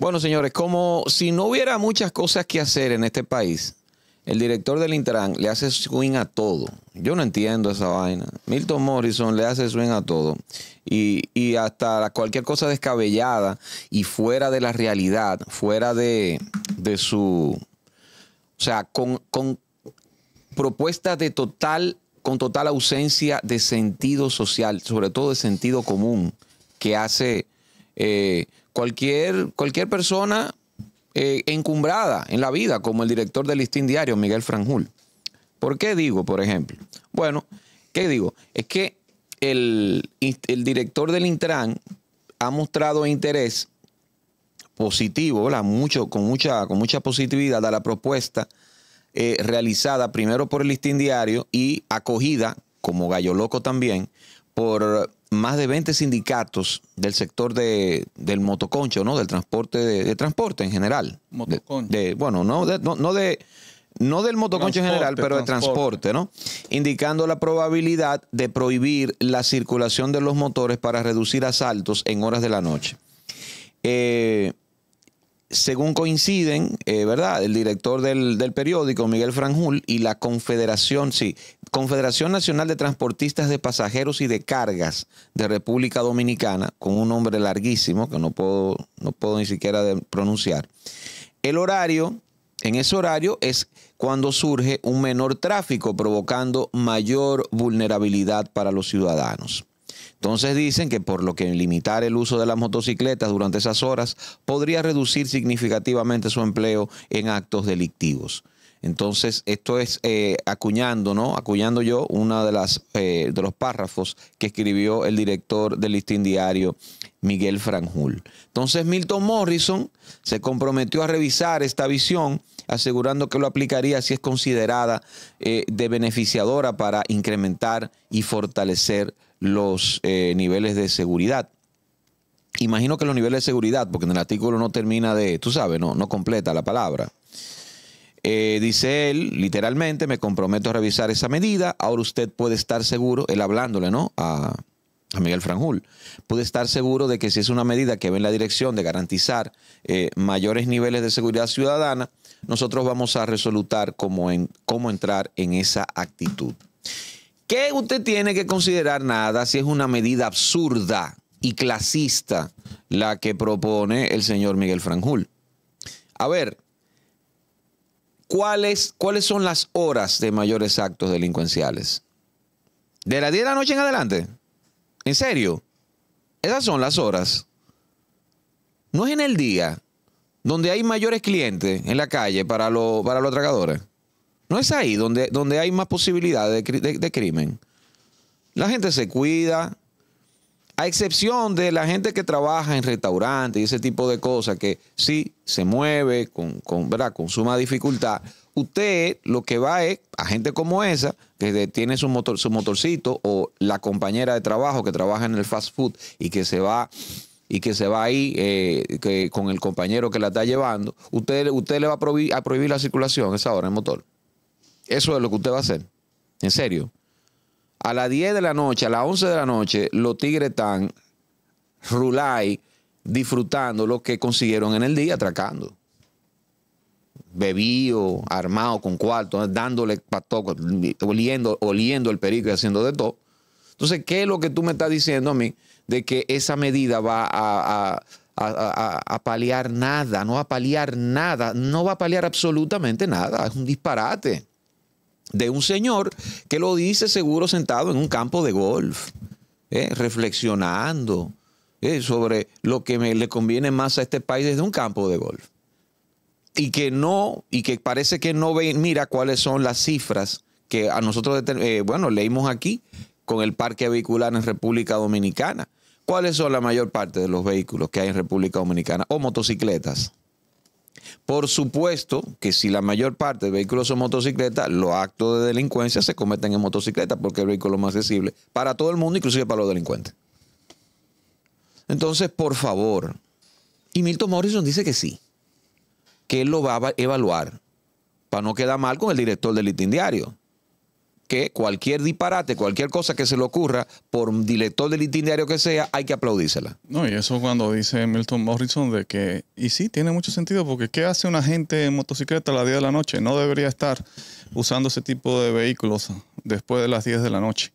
Bueno, señores, como si no hubiera muchas cosas que hacer en este país, el director del Intran le hace swing a todo. Yo no entiendo esa vaina. Milton Morrison le hace swing a todo. Y, hasta cualquier cosa descabellada y fuera de la realidad, fuera de, de su... O sea, con, con propuestas de total, con total ausencia de sentido social, sobre todo de sentido común, que hace eh, cualquier, cualquier persona eh, encumbrada en la vida, como el director del listín diario, Miguel Franjul. ¿Por qué digo, por ejemplo? Bueno, ¿qué digo? Es que el, director del Intran ha mostrado interés positivo, Mucho, con, mucha, con mucha positividad a la propuesta eh, realizada primero por el listín diario y acogida, como Gallo Loco también, por más de 20 sindicatos del sector de, del motoconcho, ¿no? Del transporte, de, transporte en general. Motoconcho. bueno, no, de, no, no del motoconcho en general, pero de transporte, ¿no? Indicando la probabilidad de prohibir la circulación de los motores para reducir asaltos en horas de la noche. Eh, según coinciden, eh, ¿verdad? El director del, del, periódico, Miguel Franjul, y la Confederación, sí, Confederación Nacional de Transportistas de Pasajeros y de Cargas de República Dominicana, con un nombre larguísimo que no puedo, no puedo ni siquiera pronunciar. El horario, en ese horario es cuando surge un menor tráfico, provocando mayor vulnerabilidad para los ciudadanos. Entonces dicen que por lo que limitar el uso de las motocicletas durante esas horas podría reducir significativamente su empleo en actos delictivos. Entonces, esto es eh, acuñando, ¿no? Acuñando yo una de eh, de los párrafos que escribió el director del listín diario, Miguel Franjul. Entonces, Milton Morrison se comprometió a revisar esta visión, asegurando que lo aplicaría si es considerada eh, de beneficiadora para incrementar y fortalecer los eh, niveles de seguridad. Imagino que los niveles de seguridad, porque en el artículo no termina de, tú sabes, no, no completa la palabra. Eh, dice él, literalmente, me comprometo a revisar esa medida. Ahora usted puede estar seguro, él hablándole, ¿no? A, Miguel Franjul, puede estar seguro de que si es una medida que va en la dirección de garantizar eh, mayores niveles de seguridad ciudadana, nosotros vamos a resolutar cómo, cómo entrar en esa actitud. ¿Qué usted tiene que considerar nada si es una medida absurda y clasista la que propone el señor Miguel Franjul? A ver, ¿cuáles, cuáles son las horas de mayores actos delincuenciales? De la 10 de la noche en adelante. ¿En serio? Esas son las horas. No es en el día donde hay mayores clientes en la calle para, para los tragadores. ¿No es ahí donde, donde hay más posibilidades de, crimen? La gente se cuida, a excepción de la gente que trabaja en restaurantes y ese tipo de cosas, que sí se mueve con, con, con suma dificultad, usted lo que va es a gente como esa, que tiene su, motor, su motorcito, o la compañera de trabajo que trabaja en el fast food y que se va y que se va ahí eh, con el compañero que la está llevando, usted, usted le va a prohibir, la circulación a esa hora en motor. Eso es lo que usted va a hacer. En serio. A las 10 de la noche, a las 11 de la noche, los tigres están rulay disfrutando lo que consiguieron en el día atracando. Bebido, armado con cuarto, dándole pato, oliendo, oliendo el perico y haciendo de todo. Entonces, ¿qué es lo que tú me estás diciendo a mí? De que esa medida va a, a, paliar nada, no va a paliar nada, no va a paliar absolutamente nada, es un disparate de un señor que lo dice seguro sentado en un campo de golf, eh, reflexionando eh, sobre lo que le conviene más a este país desde un campo de golf. Y que no, y que parece que no ve, mira cuáles son las cifras que a nosotros, eh, bueno, leímos aquí con el parque vehicular en República Dominicana. ¿Cuáles son la mayor parte de los vehículos que hay en República Dominicana? O motocicletas. Por supuesto que si la mayor parte de vehículos son motocicletas, los actos de delincuencia se cometen en motocicleta porque es el vehículo más accesible para todo el mundo, inclusive para los delincuentes. Entonces, por favor, y Milton Morrison dice que sí, que él lo va a evaluar para no quedar mal con el director del Litín Diario que cualquier disparate, cualquier cosa que se le ocurra, por un director del itinerario que sea, hay que aplaudírsela. No, y eso cuando dice Milton Morrison de que, y sí, tiene mucho sentido, porque ¿qué hace una gente en motocicleta a las 10 de la noche? No debería estar usando ese tipo de vehículos después de las 10 de la noche.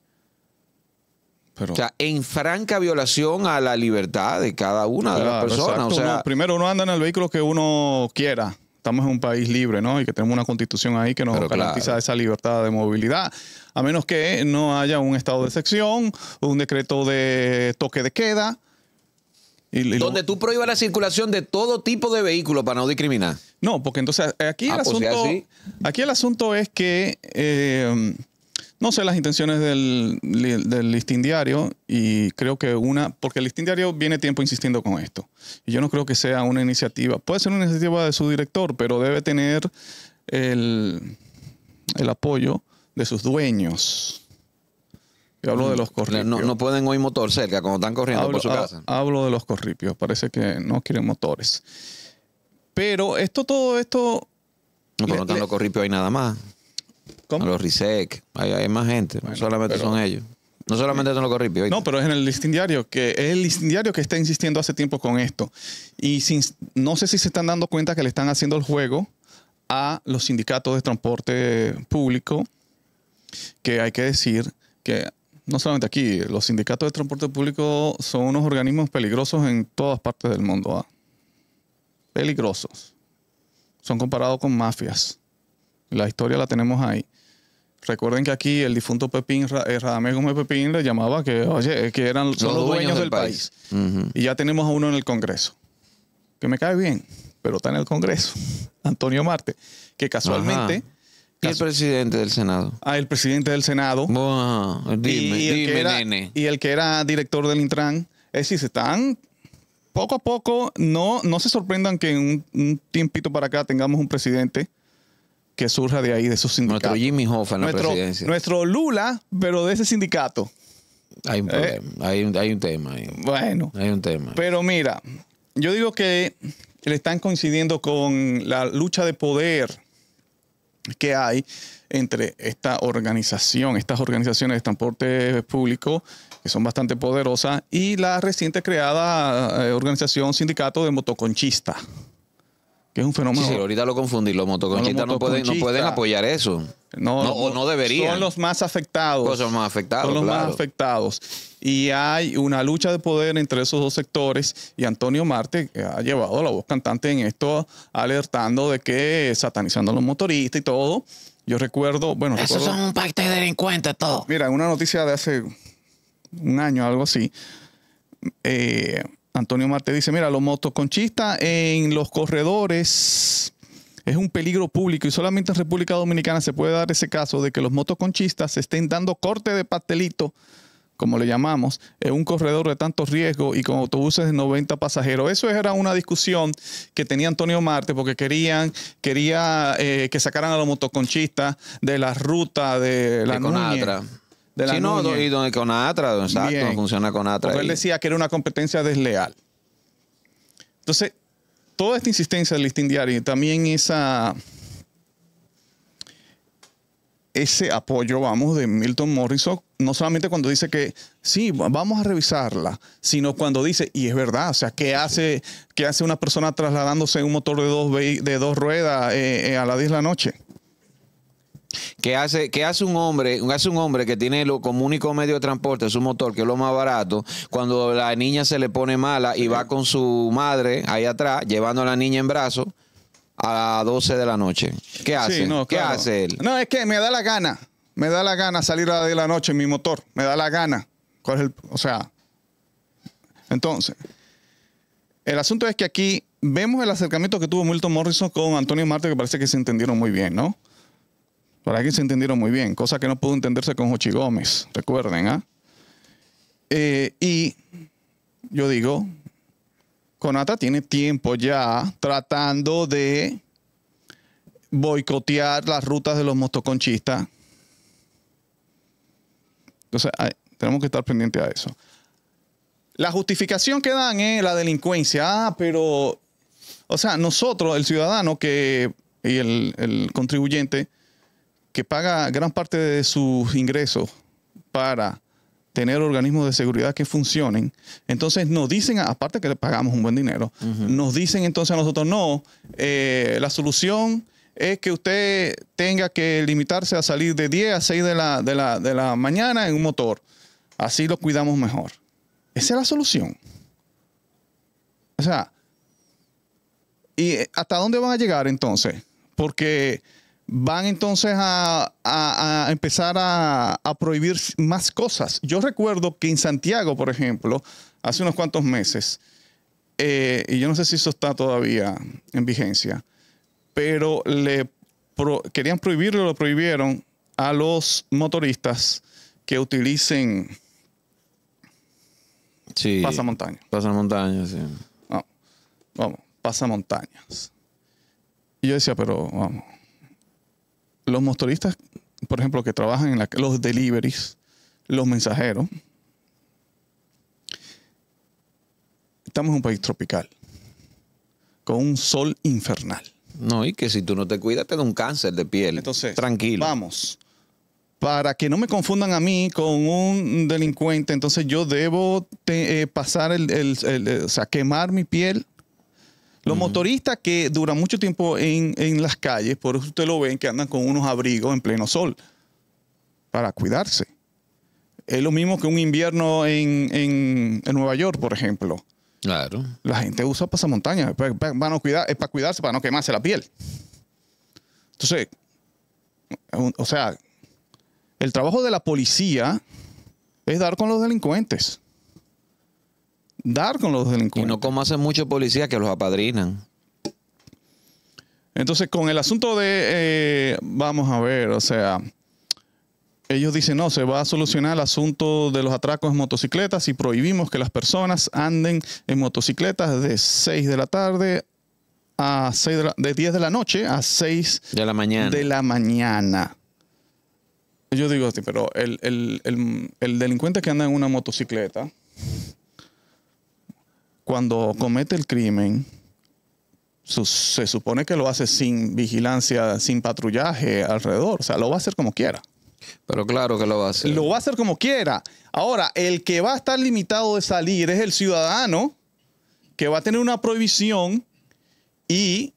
Pero, o sea, en franca violación a la libertad de cada una de las personas. O sea, primero uno anda en el vehículo que uno quiera estamos en un país libre, ¿no? Y que tenemos una constitución ahí que nos garantiza esa libertad de movilidad. A menos que no haya un estado de excepción, un decreto de toque de queda. Y, Donde tú prohíbas la circulación de todo tipo de vehículos para no discriminar. No, porque entonces aquí, ah, el, pues asunto, aquí el asunto es que eh, no sé las intenciones del, del, listín diario y creo que una, porque el listín diario viene tiempo insistiendo con esto. Y yo no creo que sea una iniciativa, puede ser una iniciativa de su director, pero debe tener el, apoyo de sus dueños. Yo hablo de los mm. corripios. No, pueden oír motor cerca cuando están corriendo por su casa. Hablo de los corripios, parece que no quieren motores. Pero esto, todo esto... No, pero no los corripios hay nada más. A los RISEC. Hay, más gente. no solamente son ellos. No solamente son los corripios. No, pero es en el listing que es el listing que está insistiendo hace tiempo con esto. Y no sé si se están dando cuenta que le están haciendo el juego a los sindicatos de transporte público, que hay que decir que no solamente aquí, los sindicatos de transporte público son unos organismos peligrosos en todas partes del mundo. ¿ah? Peligrosos. Son comparados con mafias. La historia la tenemos ahí. Recuerden que aquí el difunto Pepín, eh, Radamés Gómez Pepín, le llamaba que, oye, que eran los, dueños, del, país. Y ya tenemos a uno en el Congreso, que me cae bien, pero está en el Congreso, Antonio Marte, que casualmente... el presidente del Senado. Ah, el presidente del Senado. y el que era, director del Intran. Es decir, se están poco a poco. No, no se sorprendan que en un, tiempito para acá tengamos un presidente que surja de ahí, de esos sindicatos. Nuestro Jimmy Hoffa nuestro, Lula, pero de ese sindicato. Hay un eh. problema, hay, un, tema ahí. Bueno. Hay un tema. Pero mira, yo digo que le están coincidiendo con la lucha de poder que hay entre esta organización, estas organizaciones de transporte público, que son bastante poderosas, y la reciente creada eh, organización sindicato de motoconchistas que es un fenómeno. Sí, ahorita lo confundí, los motoconchistas no, pueden, apoyar eso. No, no, no, deberían. Son los más afectados. Son son más afectados. Son los más afectados. Y hay una lucha de poder entre esos dos sectores y Antonio Marte ha llevado la voz cantante en esto, alertando de que satanizando a los motoristas y todo. Yo recuerdo, bueno... Esos son un pacto de delincuentes todo. Mira, una noticia de hace un año, algo así, eh, Antonio Marte dice, mira, los motoconchistas en los corredores es un peligro público y solamente en República Dominicana se puede dar ese caso de que los motoconchistas se estén dando corte de pastelito, como le llamamos, en un corredor de tanto riesgo y con autobuses de 90 pasajeros. Eso era una discusión que tenía Antonio Marte porque querían quería eh, que sacaran a los motoconchistas de la ruta de la de sí, no, y donde con Atra, exacto, funciona con Atra. él decía que era una competencia desleal. Entonces, toda esta insistencia del listing diario y también esa, ese apoyo, vamos, de Milton Morrison, no solamente cuando dice que sí, vamos a revisarla, sino cuando dice, y es verdad, o sea, ¿qué hace, qué hace una persona trasladándose en un motor de dos, de dos ruedas eh, eh, a las 10 de la noche? ¿Qué hace, hace un hombre? Hace un hombre que tiene lo como único medio de transporte, su motor, que es lo más barato, cuando la niña se le pone mala y va con su madre ahí atrás, llevando a la niña en brazos a las 12 de la noche. ¿Qué hace? no, ¿Qué hace él? No, es que me da la gana. Me da la gana salir a la de la noche en mi motor. Me da la gana. o sea, entonces, el asunto es que aquí vemos el acercamiento que tuvo Milton Morrison con Antonio Marte, que parece que se entendieron muy bien, ¿no? Para que se entendieron muy bien, cosa que no pudo entenderse con Jochi Gómez, recuerden, ¿ah? Eh, y yo digo, Conata tiene tiempo ya tratando de boicotear las rutas de los motoconchistas. Entonces, tenemos que estar pendientes a eso. La justificación que dan es la delincuencia. Ah, pero, o sea, nosotros, el ciudadano que, y el contribuyente, que paga gran parte de sus ingresos para tener organismos de seguridad que funcionen, entonces nos dicen, aparte que le pagamos un buen dinero, nos dicen entonces a nosotros, no, eh, la solución es que usted tenga que limitarse a salir de 10 a 6 de la, de la, de la mañana en un motor. Así lo cuidamos mejor. Esa es la solución. O sea, ¿y hasta dónde van a llegar entonces? Porque van entonces a, empezar a, prohibir más cosas. Yo recuerdo que en Santiago, por ejemplo, hace unos cuantos meses, eh, y yo no sé si eso está todavía en vigencia, pero le querían prohibirlo, lo prohibieron a los motoristas que utilicen pasamontañas. Pasamontañas, sí. vamos, pasamontañas. Y yo decía, pero vamos los motoristas, por ejemplo, que trabajan en los deliveries, los mensajeros, estamos en un país tropical, con un sol infernal. No, y que si tú no te cuidas te da un cáncer de piel. Entonces, tranquilo. Vamos. Para que no me confundan a mí con un delincuente, entonces yo debo eh, pasar eh, o sea, quemar mi piel los motoristas que duran mucho tiempo en, las calles, por eso usted lo ven que andan con unos abrigos en pleno sol para cuidarse. Es lo mismo que un invierno en, Nueva York, por ejemplo. Claro. La gente usa pasamontañas para, para, cuidar, es para cuidarse, para no quemarse la piel. Entonces, o sea, el trabajo de la policía es dar con los delincuentes dar con los delincuentes. Y no como hacen mucho policías que los apadrinan. Entonces, con el asunto de, eh, vamos a ver, o sea, ellos dicen, no, se va a solucionar el asunto de los atracos en motocicletas y prohibimos que las personas anden en motocicletas de 6 de la tarde a 6 de, la, 10 de la noche a 6 de la mañana. De la mañana. Yo digo, pero el delincuente que anda en una motocicleta cuando comete el crimen, se supone que lo hace sin vigilancia, sin patrullaje alrededor. O sea, lo va a hacer como quiera. Pero claro que lo va a hacer. Lo va a hacer como quiera. Ahora, el que va a estar limitado de salir es el ciudadano que va a tener una prohibición y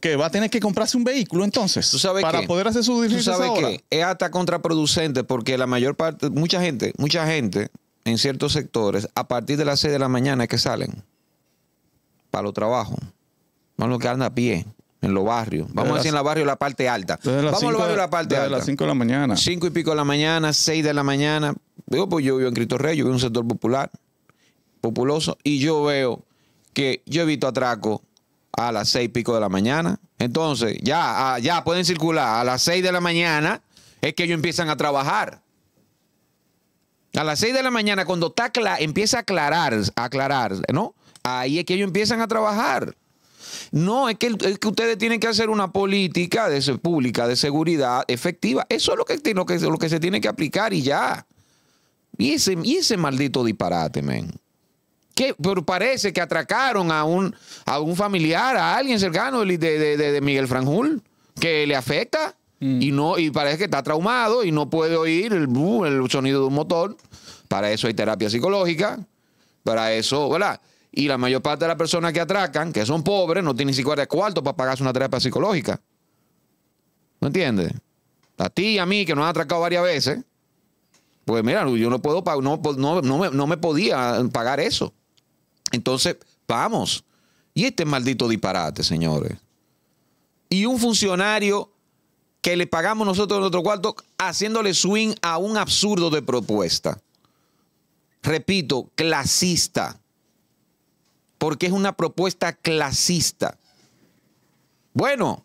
que va a tener que comprarse un vehículo entonces para poder hacer su diligencia. ¿Tú Es hasta contraproducente porque la mayor parte, mucha gente, mucha gente en ciertos sectores, a partir de las 6 de la mañana es que salen para los trabajos. No lo que andan a pie, en los barrios. Vamos a decir en la barrio la parte alta. Vamos a barrio la parte desde alta. las 5 de la mañana. 5 y pico de la mañana, 6 de la mañana. Digo, pues yo vivo en Cristo Rey, yo vivo en un sector popular, populoso, y yo veo que yo evito atraco a las 6 y pico de la mañana. Entonces, ya, ah, ya pueden circular a las 6 de la mañana, es que ellos empiezan a trabajar. A las 6 de la mañana, cuando está empieza a aclarar, a aclarar, ¿no? Ahí es que ellos empiezan a trabajar. No, es que, ustedes tienen que hacer una política de, pública de seguridad efectiva. Eso es lo que, que, lo que se tiene que aplicar y ya. Y ese, maldito disparate, men. Que, pero parece que atracaron a un, a un familiar, a alguien cercano de, de, Miguel Franjul, que le afecta y mm. no y parece que está traumado y no puede oír el, el sonido de un motor. Para eso hay terapia psicológica, para eso, ¿verdad? Y la mayor parte de las personas que atracan, que son pobres, no tienen ni siquiera cuarto para pagarse una terapia psicológica. ¿No entiendes? A ti y a mí, que nos han atracado varias veces, pues mira, yo no puedo no, no, no, me, no me podía pagar eso. Entonces, vamos. Y este maldito disparate, señores. Y un funcionario que le pagamos nosotros en nuestro cuarto haciéndole swing a un absurdo de propuesta. Repito, clasista porque es una propuesta clasista. Bueno,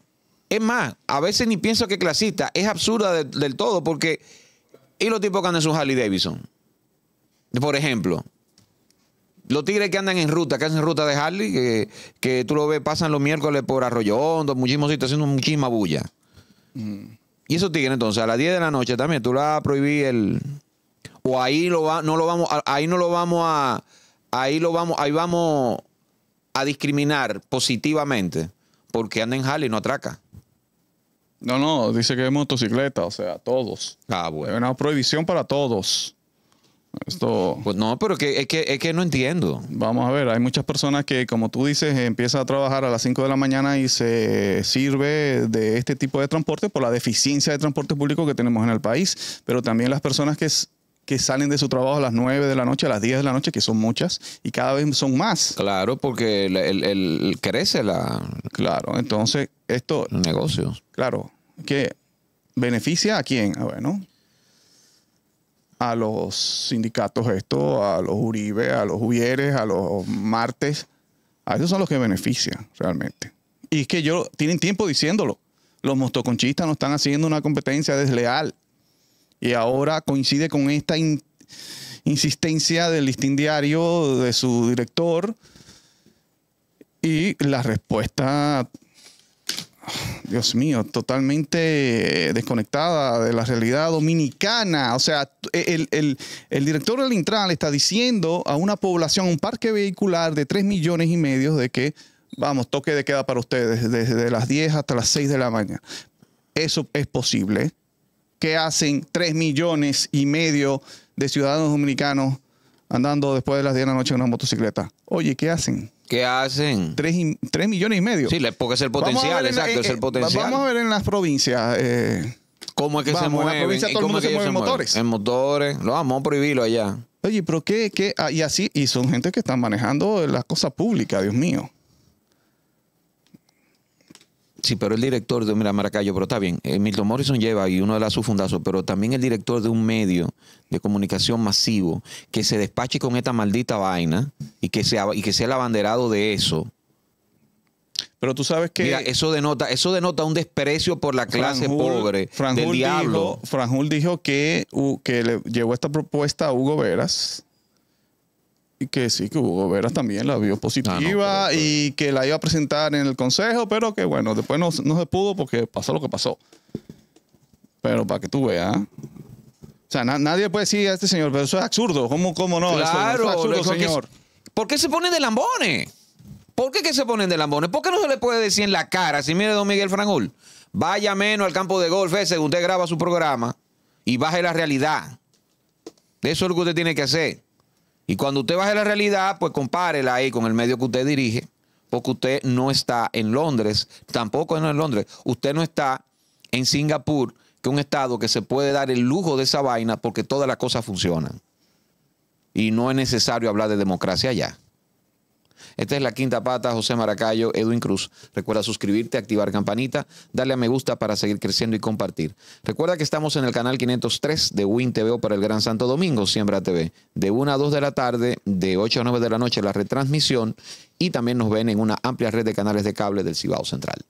es más, a veces ni pienso que clasista, es absurda del todo porque... ¿Y los tipos que andan en su Harley Davidson? Por ejemplo, los tigres que andan en ruta, que hacen ruta de Harley, que, tú lo ves, pasan los miércoles por Arroyo Hondo, muchísimos sitios, haciendo muchísima bulla. Mm. Y esos tigres, entonces, a las 10 de la noche también, tú la prohibí el... O ahí lo no lo vamos, ahí no lo vamos a... Ahí lo vamos, ahí vamos a discriminar positivamente porque anda en jale y no atraca. No, no, dice que es motocicleta, o sea, todos. Ah, bueno. Es una prohibición para todos. Esto... Pues no, pero que, es, que, es que no entiendo. Vamos a ver, hay muchas personas que, como tú dices, empiezan a trabajar a las 5 de la mañana y se sirve de este tipo de transporte por la deficiencia de transporte público que tenemos en el país, pero también las personas que que salen de su trabajo a las 9 de la noche, a las 10 de la noche, que son muchas, y cada vez son más. Claro, porque el, crece la... Claro, entonces esto... negocios Claro, que beneficia a quién? A a los sindicatos esto, a los Uribe, a los Juvieres, a los Martes. A esos son los que benefician realmente. Y es que yo tienen tiempo diciéndolo. Los motoconchistas no están haciendo una competencia desleal. Y ahora coincide con esta insistencia del listín diario de su director y la respuesta, Dios mío, totalmente desconectada de la realidad dominicana. O sea, el, director del Intran está diciendo a una población, un parque vehicular de 3 millones y medio de que, vamos, toque de queda para ustedes desde las 10 hasta las 6 de la mañana. Eso es posible ¿Qué hacen 3 millones y medio de ciudadanos dominicanos andando después de las 10 de la noche en una motocicleta. Oye, ¿qué hacen? ¿Qué hacen? 3, millones y medio. Sí, porque es el potencial, exacto, es el eh, potencial. Vamos a ver en las provincias. Eh, ¿Cómo es que se mueven? En la provincia todo se mueve motores. En motores. Lo vamos a prohibirlo allá. Oye, pero qué, qué, ah, y así, y son gente que están manejando las cosas públicas, Dios mío. Sí, pero el director de Mira Maracayo, pero está bien. Eh, Milton Morrison lleva y uno de las fundazos, pero también el director de un medio de comunicación masivo que se despache con esta maldita vaina y que sea, y que sea el abanderado de eso. Pero tú sabes que. Mira, eso denota, eso denota un desprecio por la clase pobre del diablo. Dijo, Franjul dijo que, que le llevó esta propuesta a Hugo Veras que sí, que Hugo Veras también la vio positiva ah, y que la iba a presentar en el consejo, pero que bueno, después no, se pudo porque pasó lo que pasó. Pero para que tú veas. O sea, nadie puede decir a este señor, pero eso es absurdo. ¿Cómo, cómo no? Claro, absurdo, señor. ¿Por qué se ponen de lambones? ¿Por qué que se ponen de lambones? ¿Por qué no se le puede decir en la cara, si mire don Miguel Frangul, vaya menos al campo de golf ese, usted graba su programa y baje la realidad? Eso es lo que usted tiene que hacer. Y cuando usted baje la realidad, pues compárela ahí con el medio que usted dirige, porque usted no está en Londres, tampoco en Londres, usted no está en Singapur, que es un estado que se puede dar el lujo de esa vaina porque todas las cosas funcionan. Y no es necesario hablar de democracia allá. Esta es la quinta pata, José Maracayo, Edwin Cruz. Recuerda suscribirte, activar campanita, darle a me gusta para seguir creciendo y compartir. Recuerda que estamos en el canal 503 de Win TV para el Gran Santo Domingo, Siembra TV, de 1 a 2 de la tarde, de 8 a 9 de la noche la retransmisión y también nos ven en una amplia red de canales de cable del Cibao Central.